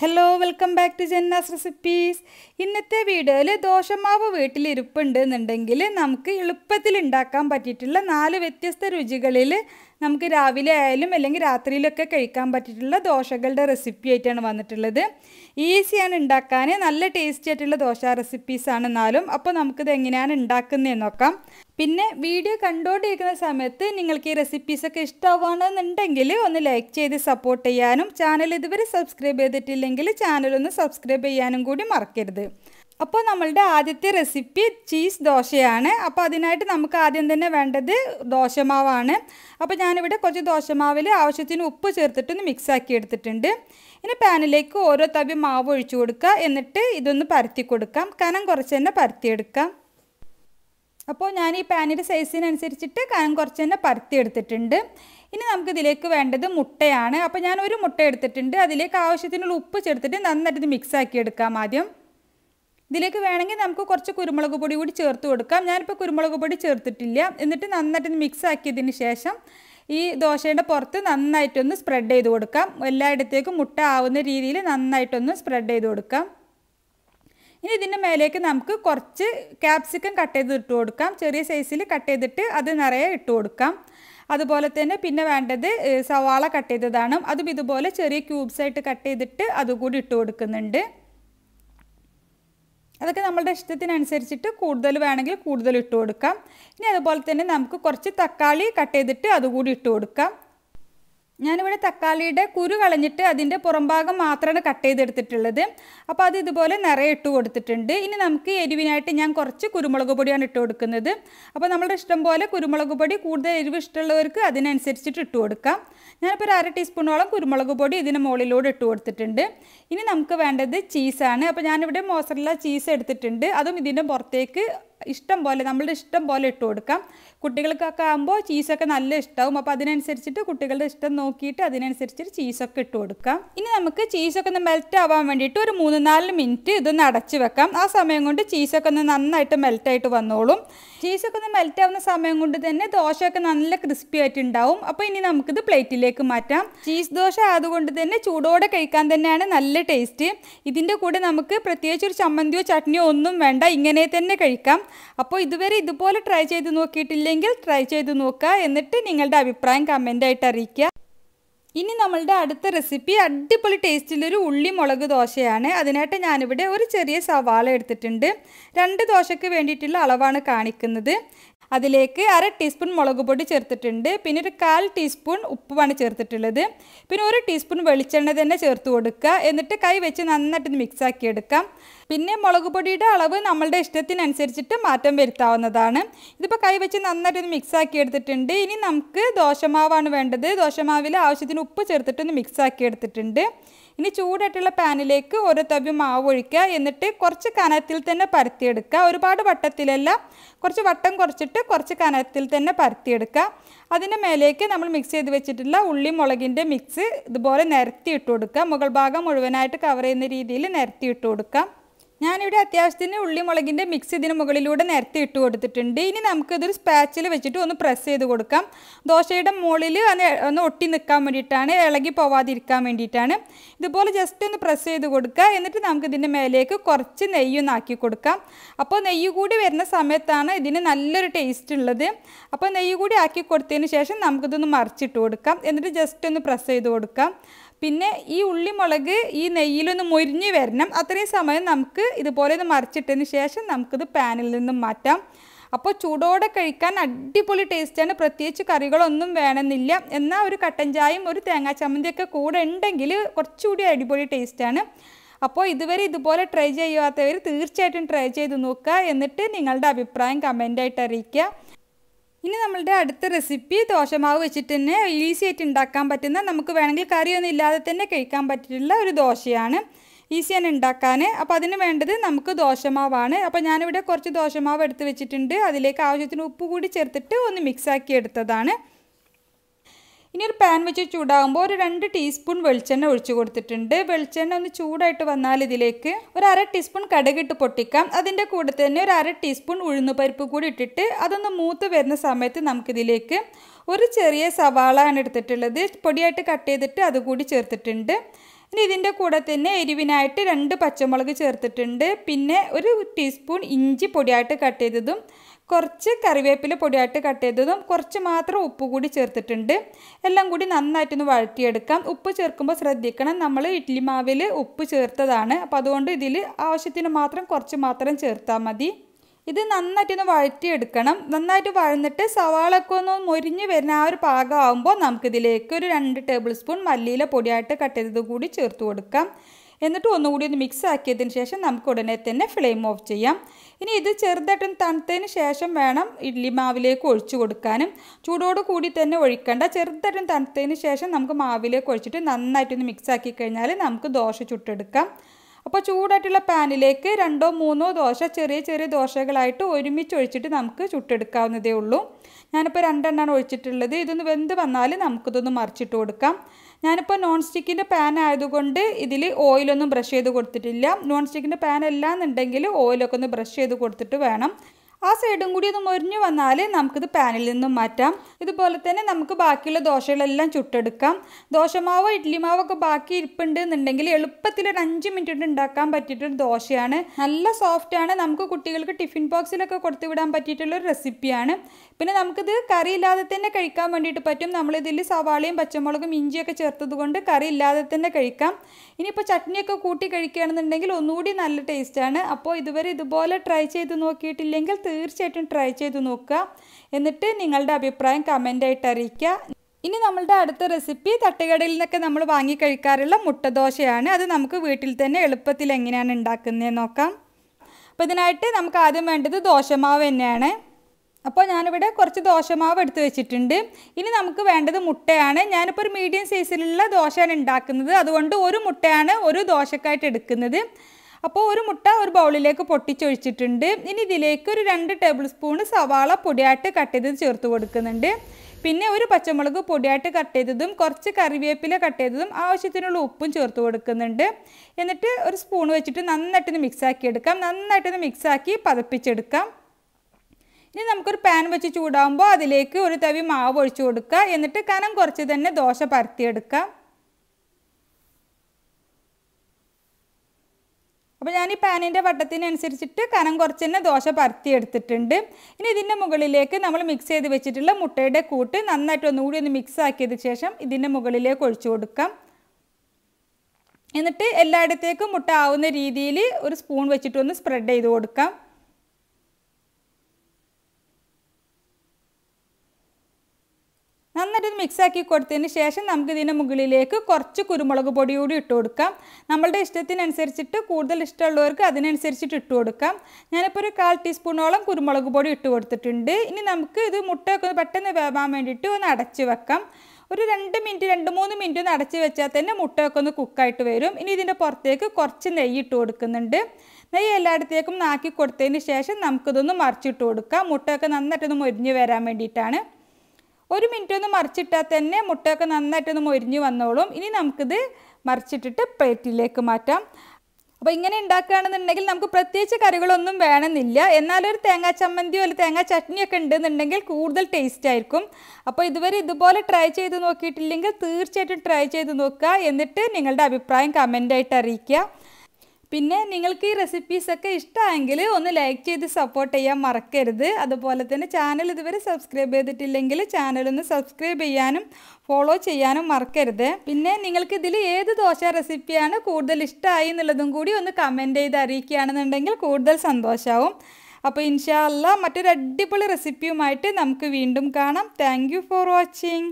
hello welcome back to Janna's recipes ഇന്നത്തെ വീഡിയോയിൽ ദോശമാവ് വീട്ടിലിരിപ്പുണ്ട് എന്നുണ്ടെങ്കിൽ നമുക്ക് എളുപ്പത്തിൽ ഉണ്ടാക്കാൻ പറ്റിയിട്ടുള്ള നാല് വ്യത്യസ്ത രുചികളിൽ നമുക്ക് രാവിലെ ആയാലും അല്ലെങ്കിൽ രാത്രിയിലൊക്കെ കഴിക്കാൻ പറ്റിയിട്ടുള്ള ദോശകളുടെ റെസിപ്പി ആയിട്ടാണ് വന്നിട്ടുള്ളത് ഈസിയാണ് ഉണ്ടാക്കാൻ നല്ല ടേസ്റ്റി ആയിട്ടുള്ള ദോശ റെസിപ്പീസാണ് എന്നാലും അപ്പോൾ നമുക്കിത് എങ്ങനെയാണ് ഉണ്ടാക്കുന്നതെന്ന് നോക്കാം പിന്നെ വീഡിയോ കണ്ടുകൊണ്ടിരിക്കുന്ന സമയത്ത് നിങ്ങൾക്ക് ഈ റെസിപ്പീസൊക്കെ ഇഷ്ടമാവുകയാണെന്നുണ്ടെങ്കിൽ ഒന്ന് ലൈക്ക് ചെയ്ത് സപ്പോർട്ട് ചെയ്യാനും ചാനൽ ഇതുവരെ സബ്സ്ക്രൈബ് ചെയ്തിട്ടില്ലെങ്കിൽ ചാനലൊന്ന് സബ്സ്ക്രൈബ് ചെയ്യാനും കൂടി മറക്കരുത് അപ്പോൾ നമ്മളുടെ ആദ്യത്തെ റെസിപ്പി ചീസ് ദോശയാണ് അപ്പോൾ അതിനായിട്ട് നമുക്ക് ആദ്യം തന്നെ വേണ്ടത് ദോശമാവാണ് അപ്പോൾ ഞാനിവിടെ കുറച്ച് ദോശമാവിൽ ആവശ്യത്തിന് ഉപ്പ് ചേർത്തിട്ടൊന്ന് മിക്സാക്കി എടുത്തിട്ടുണ്ട് ഇനി പാനിലേക്ക് ഓരോ തവി മാവ് ഒഴിച്ചു കൊടുക്കുക എന്നിട്ട് ഇതൊന്ന് പരത്തി കൊടുക്കാം കനം കുറച്ച് തന്നെ പരത്തിയെടുക്കാം അപ്പോൾ ഞാൻ ഈ പാനിൻ്റെ സൈസിനനുസരിച്ചിട്ട് കനം കുറച്ച് തന്നെ പരത്തി എടുത്തിട്ടുണ്ട് ഇനി നമുക്ക് ഇതിലേക്ക് വേണ്ടത് മുട്ടയാണ് അപ്പോൾ ഞാൻ ഒരു മുട്ട എടുത്തിട്ടുണ്ട് അതിലേക്ക് ആവശ്യത്തിനുള്ള ഉപ്പ് ചേർത്തിട്ട് നന്നായിട്ട് ഇത് മിക്സാക്കി എടുക്കാം ആദ്യം ഇതിലേക്ക് വേണമെങ്കിൽ നമുക്ക് കുറച്ച് കുരുമുളക് പൊടി കൂടി ചേർത്ത് കൊടുക്കാം ഞാനിപ്പോൾ കുരുമുളക് പൊടി ചേർത്തിട്ടില്ല എന്നിട്ട് നന്നായിട്ട് മിക്സ് ആക്കിയതിന് ശേഷം ഈ ദോശയുടെ പുറത്ത് നന്നായിട്ടൊന്ന് സ്പ്രെഡ് ചെയ്ത് കൊടുക്കാം എല്ലായിടത്തേക്കും മുട്ട ആവുന്ന രീതിയിൽ നന്നായിട്ടൊന്ന് സ്പ്രെഡ് ചെയ്ത് കൊടുക്കാം ഇനി ഇതിൻ്റെ മേലേക്ക് നമുക്ക് കുറച്ച് ക്യാപ്സിക്കൻ കട്ട് ചെയ്ത് ഇട്ട് കൊടുക്കാം ചെറിയ സൈസിൽ കട്ട് ചെയ്തിട്ട് അത് നിറയെ ഇട്ട് കൊടുക്കാം അതുപോലെ തന്നെ പിന്നെ വേണ്ടത് സവാള കട്ട് ചെയ്തതാണ് അതും ഇതുപോലെ ചെറിയ ക്യൂബ്സായിട്ട് കട്ട് ചെയ്തിട്ട് അതുകൂടി ഇട്ട് കൊടുക്കുന്നുണ്ട് അതൊക്കെ നമ്മളുടെ ഇഷ്ടത്തിനനുസരിച്ചിട്ട് കൂടുതൽ വേണമെങ്കിൽ കൂടുതൽ ഇട്ട് കൊടുക്കാം ഇനി അതുപോലെ തന്നെ നമുക്ക് കുറച്ച് തക്കാളി കട്ട് ചെയ്തിട്ട് അതുകൂടി ഇട്ട് കൊടുക്കാം ഞാനിവിടെ തക്കാളിയുടെ കുരു കളഞ്ഞിട്ട് അതിൻ്റെ പുറംഭാഗം മാത്രമാണ് കട്ട് ചെയ്തെടുത്തിട്ടുള്ളത് അപ്പോൾ അത് ഇതുപോലെ നിറയെ ഇട്ട് കൊടുത്തിട്ടുണ്ട് ഇനി നമുക്ക് എരിവിനായിട്ട് ഞാൻ കുറച്ച് കുരുമുളക് പൊടിയാണ് ഇട്ട് കൊടുക്കുന്നത് അപ്പോൾ നമ്മുടെ ഇഷ്ടം പോലെ കുരുമുളക് പൊടി കൂടുതൽ എരിവ് ഇഷ്ടമുള്ളവർക്ക് അതിനനുസരിച്ചിട്ട് ഇട്ട് കൊടുക്കാം ഞാനിപ്പോൾ ഒരു അര ടീസ്പൂണോളം കുരുമുളക് പൊടി ഇതിന് മുകളിലൂടെ ഇട്ട് കൊടുത്തിട്ടുണ്ട് ഇനി നമുക്ക് വേണ്ടത് ചീസാണ് അപ്പോൾ ഞാനിവിടെ മോസറല്ല ചീസ് എടുത്തിട്ടുണ്ട് അതും ഇതിൻ്റെ പുറത്തേക്ക് ഇഷ്ടം പോലെ നമ്മളുടെ ഇഷ്ടം പോലെ ഇട്ട് കൊടുക്കാം കുട്ടികൾക്കൊക്കെ ആകുമ്പോൾ ചീസൊക്കെ നല്ല ഇഷ്ടമാവും അപ്പോൾ അതിനനുസരിച്ചിട്ട് കുട്ടികളുടെ ഇഷ്ടം നോക്കിയിട്ട് അതിനനുസരിച്ചിട്ട് ചീസൊക്കെ ഇട്ട് കൊടുക്കാം ഇനി നമുക്ക് ചീസൊക്കെ ഒന്ന് മെൽറ്റ് ആവാൻ വേണ്ടിയിട്ട് ഒരു മൂന്ന് നാല് മിനിറ്റ് ഇതൊന്ന് അടച്ച് വെക്കാം ആ സമയം കൊണ്ട് ചീസൊക്കെ ഒന്ന് നന്നായിട്ട് മെൽറ്റായിട്ട് വന്നോളും ചീസൊക്കെ ഒന്ന് മെൽറ്റ് ആവുന്ന സമയം കൊണ്ട് തന്നെ ദോശയൊക്കെ നല്ല ക്രിസ്പി ആയിട്ട് ഉണ്ടാവും അപ്പോൾ ഇനി നമുക്കിത് പ്ലേറ്റിലേക്ക് മാറ്റാം ചീസ് ദോശ ആയതുകൊണ്ട് തന്നെ ചൂടോടെ കഴിക്കാൻ തന്നെയാണ് നല്ല ടേസ്റ്റ് ഇതിൻ്റെ കൂടെ നമുക്ക് പ്രത്യേകിച്ച് ഒരു ചമ്മന്തിയോ ചട്നിയോ ഒന്നും വേണ്ട ഇങ്ങനെ തന്നെ കഴിക്കാം അപ്പോൾ ഇതുവരെ ഇതുപോലെ ട്രൈ ചെയ്ത് നോക്കിയിട്ടില്ലെങ്കിൽ ട്രൈ ചെയ്ത് നോക്കുക എന്നിട്ട് നിങ്ങളുടെ അഭിപ്രായം കമൻ്റായിട്ട് അറിയിക്കുക ഇനി നമ്മളുടെ അടുത്ത റെസിപ്പി അടിപൊളി ടേസ്റ്റിലൊരു ഉള്ളി മുളക് ദോശയാണ് അതിനായിട്ട് ഞാനിവിടെ ഒരു ചെറിയ സവാള എടുത്തിട്ടുണ്ട് രണ്ട് ദോശയ്ക്ക് വേണ്ടിയിട്ടുള്ള അളവാണ് കാണിക്കുന്നത് അതിലേക്ക് അര ടീസ്പൂൺ മുളക് പൊടി ചേർത്തിട്ടുണ്ട് പിന്നെ ഒരു കാൽ ടീസ്പൂൺ ഉപ്പുമാണ് ചേർത്തിട്ടുള്ളത് പിന്നെ ഒരു ടീസ്പൂൺ വെളിച്ചെണ്ണ തന്നെ ചേർത്ത് കൊടുക്കുക എന്നിട്ട് കൈ വെച്ച് നന്നായിട്ട് മിക്സ് ആക്കി എടുക്കാം പിന്നെ മുളക് പൊടിയുടെ അളവ് നമ്മളുടെ ഇഷ്ടത്തിനനുസരിച്ചിട്ട് മാറ്റം വരുത്താവുന്നതാണ് ഇതിപ്പോൾ കൈ വെച്ച് നന്നായിട്ടൊന്ന് മിക്സ് ആക്കി എടുത്തിട്ടുണ്ട് ഇനി നമുക്ക് ദോശമാവാണ് വേണ്ടത് ദോശമാവിൽ ആവശ്യത്തിന് ഉപ്പ് ചേർത്തിട്ടൊന്ന് മിക്സ് ആക്കി എടുത്തിട്ടുണ്ട് ഇനി ചൂടായിട്ടുള്ള പാനിലേക്ക് ഓരോ തവ്യം മാവ് ഒഴിക്കുക എന്നിട്ട് കുറച്ച് കനത്തിൽ തന്നെ പരത്തിയെടുക്കുക ഒരുപാട് വട്ടത്തിലല്ല കുറച്ച് വട്ടം കുറച്ചിട്ട് ഇട്ട് കുറച്ച് കനത്തിൽ തന്നെ പരത്തിയെടുക്കുക അതിൻ്റെ മേലേക്ക് നമ്മൾ മിക്സ് ചെയ്ത് വെച്ചിട്ടുള്ള ഉള്ളി മുളകിൻ്റെ മിക്സ് ഇതുപോലെ നിരത്തി ഇട്ട് കൊടുക്കുക മുകൾ ഭാഗം മുഴുവനായിട്ട് കവർ ചെയ്യുന്ന രീതിയിൽ നിരത്തി ഇട്ട് കൊടുക്കാം ഞാനിവിടെ അത്യാവശ്യത്തിന് ഉള്ളി മുളകിൻ്റെ മിക്സ് ഇതിന് മുകളിലൂടെ നേരത്തെ ഇട്ട് കൊടുത്തിട്ടുണ്ട് ഇനി നമുക്കിതൊരു സ്പാച്ചിൽ വെച്ചിട്ട് ഒന്ന് പ്രസ് ചെയ്ത് കൊടുക്കാം ദോശയുടെ മുകളിൽ ഒന്ന് ഒട്ടി നിൽക്കാൻ വേണ്ടിയിട്ടാണ് ഇളകി പോവാതിരിക്കാൻ വേണ്ടിയിട്ടാണ് ഇതുപോലെ ജസ്റ്റ് ഒന്ന് പ്രസ് ചെയ്ത് കൊടുക്കുക എന്നിട്ട് ഇതിൻ്റെ മേലേക്ക് കുറച്ച് നെയ്യ് ആക്കി കൊടുക്കാം അപ്പോൾ നെയ്യ് കൂടി വരുന്ന സമയത്താണ് ഇതിന് നല്ലൊരു ടേസ്റ്റ് ഉള്ളത് അപ്പോൾ നെയ്യ് കൂടി ആക്കി കൊടുത്തതിന് ശേഷം നമുക്കിതൊന്ന് മറിച്ചിട്ട് കൊടുക്കാം എന്നിട്ട് ജസ്റ്റ് ഒന്ന് പ്രസ് ചെയ്ത് കൊടുക്കാം പിന്നെ ഈ ഉള്ളിമുളക് ഈ നെയ്യിലൊന്ന് മൊരിഞ്ഞ് വരണം അത്രയും സമയം നമുക്ക് ഇതുപോലെ ഒന്ന് മറിച്ചിട്ടതിന് ശേഷം നമുക്കിത് പാനിൽ നിന്നും മാറ്റാം അപ്പോൾ ചൂടോടെ കഴിക്കാൻ അടിപൊളി ടേസ്റ്റാണ് പ്രത്യേകിച്ച് കറികളൊന്നും വേണമെന്നില്ല എന്നാൽ ഒരു കട്ടൻ ചായയും ഒരു തേങ്ങാ ചമ്മന്തിയൊക്കെ കൂടെ ഉണ്ടെങ്കിൽ കുറച്ചുകൂടി അടിപൊളി ടേസ്റ്റാണ് അപ്പോൾ ഇതുവരെ ഇതുപോലെ ട്രൈ ചെയ്യാത്തവർ തീർച്ചയായിട്ടും ട്രൈ ചെയ്ത് നോക്കുക എന്നിട്ട് നിങ്ങളുടെ അഭിപ്രായം കമൻ്റായിട്ട് അറിയിക്കുക ഇനി നമ്മളുടെ അടുത്ത റെസിപ്പി ദോശമാവ് വെച്ചിട്ട് തന്നെ ഈസി ആയിട്ട് ഉണ്ടാക്കാൻ പറ്റുന്ന നമുക്ക് വേണമെങ്കിൽ കറിയൊന്നും ഇല്ലാതെ തന്നെ കഴിക്കാൻ പറ്റിയിട്ടുള്ള ഒരു ദോശയാണ് തന്നെ ഉണ്ടാക്കാൻ അപ്പോൾ അതിന് വേണ്ടത് നമുക്ക് ദോശമാവാണ് അപ്പോൾ ഞാനിവിടെ കുറച്ച് ദോശമാവ് എടുത്ത് വെച്ചിട്ടുണ്ട് അതിലേക്ക് ആവശ്യത്തിന് ഉപ്പ് കൂടി ചേർത്തിട്ട് ഒന്ന് മിക്സാക്കി എടുത്തതാണ് ഇനി ഒരു പാൻ വെച്ച് ചൂടാകുമ്പോൾ ഒരു രണ്ട് ടീസ്പൂൺ വെളിച്ചെണ്ണ ഒഴിച്ചു കൊടുത്തിട്ടുണ്ട് വെളിച്ചെണ്ണ ഒന്ന് ചൂടായിട്ട് വന്നാൽ ഇതിലേക്ക് ഒരു അര ടീസ്പൂൺ കടുകിട്ട് പൊട്ടിക്കാം അതിൻ്റെ കൂടെ തന്നെ ഒരു അര ടീസ്പൂൺ പരിപ്പ് കൂടി ഇട്ടിട്ട് അതൊന്ന് മൂത്ത് വരുന്ന സമയത്ത് നമുക്കിതിലേക്ക് ഒരു ചെറിയ സവാള ആണ് എടുത്തിട്ടുള്ളത് പൊടിയായിട്ട് കട്ട് ചെയ്തിട്ട് അതുകൂടി ചേർത്തിട്ടുണ്ട് ഇനി ഇതിൻ്റെ കൂടെ തന്നെ എരിവിനായിട്ട് രണ്ട് പച്ചമുളക് ചേർത്തിട്ടുണ്ട് പിന്നെ ഒരു ടീസ്പൂൺ ഇഞ്ചി പൊടിയായിട്ട് കട്ട് ചെയ്തതും കുറച്ച് കറിവേപ്പില പൊടിയായിട്ട് കട്ട് ചെയ്തതും കുറച്ച് മാത്രം ഉപ്പ് കൂടി ചേർത്തിട്ടുണ്ട് എല്ലാം കൂടി നന്നായിട്ടൊന്ന് വഴറ്റിയെടുക്കാം ഉപ്പ് ചേർക്കുമ്പോൾ ശ്രദ്ധിക്കണം നമ്മൾ ഇഡ്ലി മാവിൽ ഉപ്പ് ചേർത്തതാണ് അപ്പോൾ അതുകൊണ്ട് ഇതിൽ ആവശ്യത്തിന് മാത്രം കുറച്ച് മാത്രം ചേർത്താൽ മതി ഇത് നന്നായിട്ടൊന്ന് വഴറ്റിയെടുക്കണം നന്നായിട്ട് വഴന്നിട്ട് സവാളൊക്കെ ഒന്ന് മൊരിഞ്ഞ് വരുന്ന ആ ഒരു പാകമാകുമ്പോൾ നമുക്കിതിലേക്ക് ഒരു രണ്ട് ടേബിൾ സ്പൂൺ മല്ലിയില പൊടിയായിട്ട് കട്ട് ചെയ്തത് കൂടി ചേർത്ത് കൊടുക്കാം എന്നിട്ട് ഒന്നുകൂടി ഒന്ന് മിക്സ് ആക്കിയതിന് ശേഷം നമുക്ക് ഉടനെ തന്നെ ഫ്ലെയിം ഓഫ് ചെയ്യാം ഇനി ഇത് ചെറുതായിട്ടും തണുത്തതിന് ശേഷം വേണം ഇഡ്ലി മാവിലേക്ക് ഒഴിച്ചു കൊടുക്കാനും ചൂടോട് കൂടി തന്നെ ഒഴിക്കേണ്ട ചെറുതായിട്ടും തണുത്തതിന് ശേഷം നമുക്ക് മാവിലേക്ക് ഒഴിച്ചിട്ട് നന്നായിട്ടൊന്ന് മിക്സ് ആക്കി കഴിഞ്ഞാൽ നമുക്ക് ദോശ ചുട്ടെടുക്കാം അപ്പോൾ ചൂടായിട്ടുള്ള പാനിലേക്ക് രണ്ടോ മൂന്നോ ദോശ ചെറിയ ചെറിയ ദോശകളായിട്ട് ഒരുമിച്ച് ഒഴിച്ചിട്ട് നമുക്ക് ചുട്ടെടുക്കാവുന്നതേ ഉള്ളൂ ഞാനിപ്പോൾ രണ്ടെണ്ണമാണ് ഒഴിച്ചിട്ടുള്ളത് ഇതൊന്ന് വെന്ത് വന്നാൽ നമുക്കിതൊന്ന് മറിച്ചിട്ട് കൊടുക്കാം ഞാനിപ്പോൾ നോൺ സ്റ്റിക്കിൻ്റെ പാൻ ആയതുകൊണ്ട് ഇതിൽ ഓയിലൊന്നും ബ്രഷ് ചെയ്ത് കൊടുത്തിട്ടില്ല നോൺ സ്റ്റിക്കിൻ്റെ പാൻ അല്ല എന്നുണ്ടെങ്കിൽ ഓയിലൊക്കെ ഒന്ന് ബ്രഷ് ചെയ്ത് കൊടുത്തിട്ട് വേണം ആ സൈഡും കൂടി ഒന്ന് മൊരിഞ്ഞു വന്നാൽ നമുക്കിത് പാനിൽ നിന്നും മാറ്റാം ഇതുപോലെ തന്നെ നമുക്ക് ബാക്കിയുള്ള ദോശകളെല്ലാം ചുട്ടെടുക്കാം ദോശമാവോ ഇഡ്ഡലി ഒക്കെ ബാക്കി ഇരിപ്പുണ്ട് എന്നുണ്ടെങ്കിൽ എളുപ്പത്തിൽ ഒരു അഞ്ച് മിനിറ്റ് കൊണ്ട് ഉണ്ടാക്കാൻ പറ്റിയിട്ടൊരു ദോശയാണ് നല്ല സോഫ്റ്റാണ് നമുക്ക് കുട്ടികൾക്ക് ടിഫിൻ ബോക്സിലൊക്കെ കൊടുത്തു വിടാൻ പറ്റിയിട്ടുള്ളൊരു റെസിപ്പിയാണ് പിന്നെ നമുക്കിത് കറി ഇല്ലാതെ തന്നെ കഴിക്കാൻ വേണ്ടിയിട്ട് പറ്റും നമ്മളിതിൽ സവാളയും പച്ചമുളകും ഇഞ്ചിയൊക്കെ ചേർത്തത് കൊണ്ട് കറി ഇല്ലാതെ തന്നെ കഴിക്കാം ഇനിയിപ്പോൾ ചട്നിയൊക്കെ കൂട്ടി കഴിക്കുകയാണെന്നുണ്ടെങ്കിൽ ഒന്നുകൂടി നല്ല ടേസ്റ്റാണ് അപ്പോൾ ഇതുവരെ ഇതുപോലെ ട്രൈ ചെയ്ത് നോക്കിയിട്ടില്ലെങ്കിൽ തീർച്ചയായിട്ടും ട്രൈ ചെയ്ത് നോക്കുക എന്നിട്ട് നിങ്ങളുടെ അഭിപ്രായം കമൻ്റായിട്ട് അറിയിക്കുക ഇനി നമ്മളുടെ അടുത്ത റെസിപ്പി തട്ടുകടയിൽ നിന്നൊക്കെ നമ്മൾ വാങ്ങി കഴിക്കാറുള്ള മുട്ടദോശയാണ് അത് നമുക്ക് വീട്ടിൽ തന്നെ എളുപ്പത്തിൽ എങ്ങനെയാണ് ഉണ്ടാക്കുന്നത് നോക്കാം അപ്പോൾ ഇതിനായിട്ട് നമുക്ക് ആദ്യം വേണ്ടത് ദോശമാവ് തന്നെയാണ് അപ്പോൾ ഞാനിവിടെ കുറച്ച് ദോശമാവ് എടുത്ത് വെച്ചിട്ടുണ്ട് ഇനി നമുക്ക് വേണ്ടത് മുട്ടയാണ് ഞാനിപ്പോൾ ഒരു മീഡിയം സൈസിലുള്ള ദോശയാണ് ഉണ്ടാക്കുന്നത് അതുകൊണ്ട് ഒരു മുട്ടയാണ് ഒരു ദോശക്കായിട്ട് എടുക്കുന്നത് അപ്പോൾ ഒരു മുട്ട ഒരു ബൗളിലേക്ക് പൊട്ടിച്ചൊഴിച്ചിട്ടുണ്ട് ഇനി ഇതിലേക്ക് ഒരു രണ്ട് ടേബിൾ സ്പൂൺ സവാള പൊടിയായിട്ട് കട്ട് ചെയ്ത് ചേർത്ത് കൊടുക്കുന്നുണ്ട് പിന്നെ ഒരു പച്ചമുളക് പൊടിയായിട്ട് കട്ട് ചെയ്തതും കുറച്ച് കറിവേപ്പില കട്ട് ചെയ്തതും ആവശ്യത്തിനുള്ള ഉപ്പും ചേർത്ത് കൊടുക്കുന്നുണ്ട് എന്നിട്ട് ഒരു സ്പൂൺ വെച്ചിട്ട് നന്നായിട്ടൊന്ന് മിക്സാക്കി എടുക്കാം നന്നായിട്ടൊന്ന് മിക്സാക്കി പതപ്പിച്ചെടുക്കാം ഇനി നമുക്കൊരു പാൻ വെച്ച് ചൂടാകുമ്പോൾ അതിലേക്ക് ഒരു തവി മാവ് ഒഴിച്ചു കൊടുക്കുക എന്നിട്ട് കനം കുറച്ച് തന്നെ ദോശ പരത്തിയെടുക്കാം അപ്പോൾ ഞാൻ ഈ പാനിൻ്റെ വട്ടത്തിനനുസരിച്ചിട്ട് കനം കുറച്ച് തന്നെ ദോശ പരത്തി എടുത്തിട്ടുണ്ട് ഇനി ഇതിൻ്റെ മുകളിലേക്ക് നമ്മൾ മിക്സ് ചെയ്ത് വെച്ചിട്ടുള്ള മുട്ടയുടെ കൂട്ട് നന്നായിട്ട് ഒന്നുകൂടി ഒന്ന് മിക്സ് ആക്കിയതിന് ശേഷം ഇതിൻ്റെ മുകളിലേക്ക് ഒഴിച്ചു കൊടുക്കാം എന്നിട്ട് എല്ലായിടത്തേക്കും മുട്ട ആവുന്ന രീതിയിൽ ഒരു സ്പൂൺ വെച്ചിട്ടൊന്ന് സ്പ്രെഡ് ചെയ്ത് കൊടുക്കാം നന്നായിട്ട് ആക്കി കൊടുത്തതിന് ശേഷം നമുക്ക് ഇതിൻ്റെ മുകളിലേക്ക് കുറച്ച് കുരുമുളക് പൊടി കൂടി ഇട്ട് കൊടുക്കാം നമ്മളുടെ ഇഷ്ടത്തിനനുസരിച്ചിട്ട് കൂടുതൽ ഇഷ്ടമുള്ളവർക്ക് അതിനനുസരിച്ചിട്ട് ഇട്ട് കൊടുക്കാം ഞാനിപ്പോൾ ഒരു കാൽ ടീസ്പൂണോളം കുരുമുളക് പൊടി ഇട്ട് കൊടുത്തിട്ടുണ്ട് ഇനി നമുക്ക് ഇത് മുട്ടയൊക്കെ പെട്ടെന്ന് വേവാൻ വേണ്ടിയിട്ട് ഒന്ന് അടച്ച് വെക്കാം ഒരു രണ്ട് മിനിറ്റ് രണ്ട് മൂന്ന് മിനിറ്റ് ഒന്ന് അടച്ച് വെച്ചാൽ തന്നെ മുട്ടയൊക്കെ ഒന്ന് കുക്കായിട്ട് വരും ഇനി ഇതിൻ്റെ പുറത്തേക്ക് കുറച്ച് നെയ്യ് ഇട്ട് കൊടുക്കുന്നുണ്ട് നെയ്യ് എല്ലായിടത്തേക്കും നാക്കി കൊടുത്തതിന് ശേഷം നമുക്കിതൊന്ന് മറിച്ചിട്ട് കൊടുക്കാം മുട്ടയൊക്കെ നന്നായിട്ടൊന്ന് മൊരിഞ്ഞ് വരാൻ വേണ്ടിയിട്ടാണ് ഒരു മിനിറ്റ് ഒന്ന് മറിച്ചിട്ടാൽ തന്നെ മുട്ടയൊക്കെ നന്നായിട്ടൊന്ന് മൊരിഞ്ഞ് വന്നോളും ഇനി നമുക്കിത് മറിച്ചിട്ടിട്ട് പ്ലേറ്റിലേക്ക് മാറ്റാം അപ്പോൾ ഇങ്ങനെ ഉണ്ടാക്കുകയാണെന്നുണ്ടെങ്കിൽ നമുക്ക് പ്രത്യേകിച്ച് കറികളൊന്നും വേണമെന്നില്ല എന്നാലൊരു തേങ്ങാ ചമ്മന്തിയോ അല്ലെങ്കിൽ തേങ്ങാ ചട്നിയൊക്കെ ഒക്കെ ഉണ്ടെന്നുണ്ടെങ്കിൽ കൂടുതൽ ടേസ്റ്റ് ആയിരിക്കും അപ്പോൾ ഇതുവരെ ഇതുപോലെ ട്രൈ ചെയ്ത് നോക്കിയിട്ടില്ലെങ്കിൽ തീർച്ചയായിട്ടും ട്രൈ ചെയ്ത് നോക്കുക എന്നിട്ട് നിങ്ങളുടെ അഭിപ്രായം കമൻ്റായിട്ട് അറിയിക്കുക പിന്നെ നിങ്ങൾക്ക് ഈ റെസിപ്പീസൊക്കെ ഇഷ്ടമായെങ്കിൽ ഒന്ന് ലൈക്ക് ചെയ്ത് സപ്പോർട്ട് ചെയ്യാൻ മറക്കരുത് അതുപോലെ തന്നെ ചാനൽ ഇതുവരെ സബ്സ്ക്രൈബ് ചെയ്തിട്ടില്ലെങ്കിൽ ചാനലൊന്ന് സബ്സ്ക്രൈബ് ചെയ്യാനും ഫോളോ ചെയ്യാനും മറക്കരുത് പിന്നെ നിങ്ങൾക്ക് ഇതിൽ ഏത് ദോശ റെസിപ്പിയാണ് കൂടുതൽ ഇഷ്ടമായി എന്നുള്ളതും കൂടി ഒന്ന് കമൻറ്റ് ചെയ്ത് അറിയിക്കുകയാണെന്നുണ്ടെങ്കിൽ കൂടുതൽ സന്തോഷമാവും അപ്പോൾ ഇൻഷാല്ല മറ്റൊരു അടിപൊളി റെസിപ്പിയുമായിട്ട് നമുക്ക് വീണ്ടും കാണാം താങ്ക് ഫോർ വാച്ചിങ്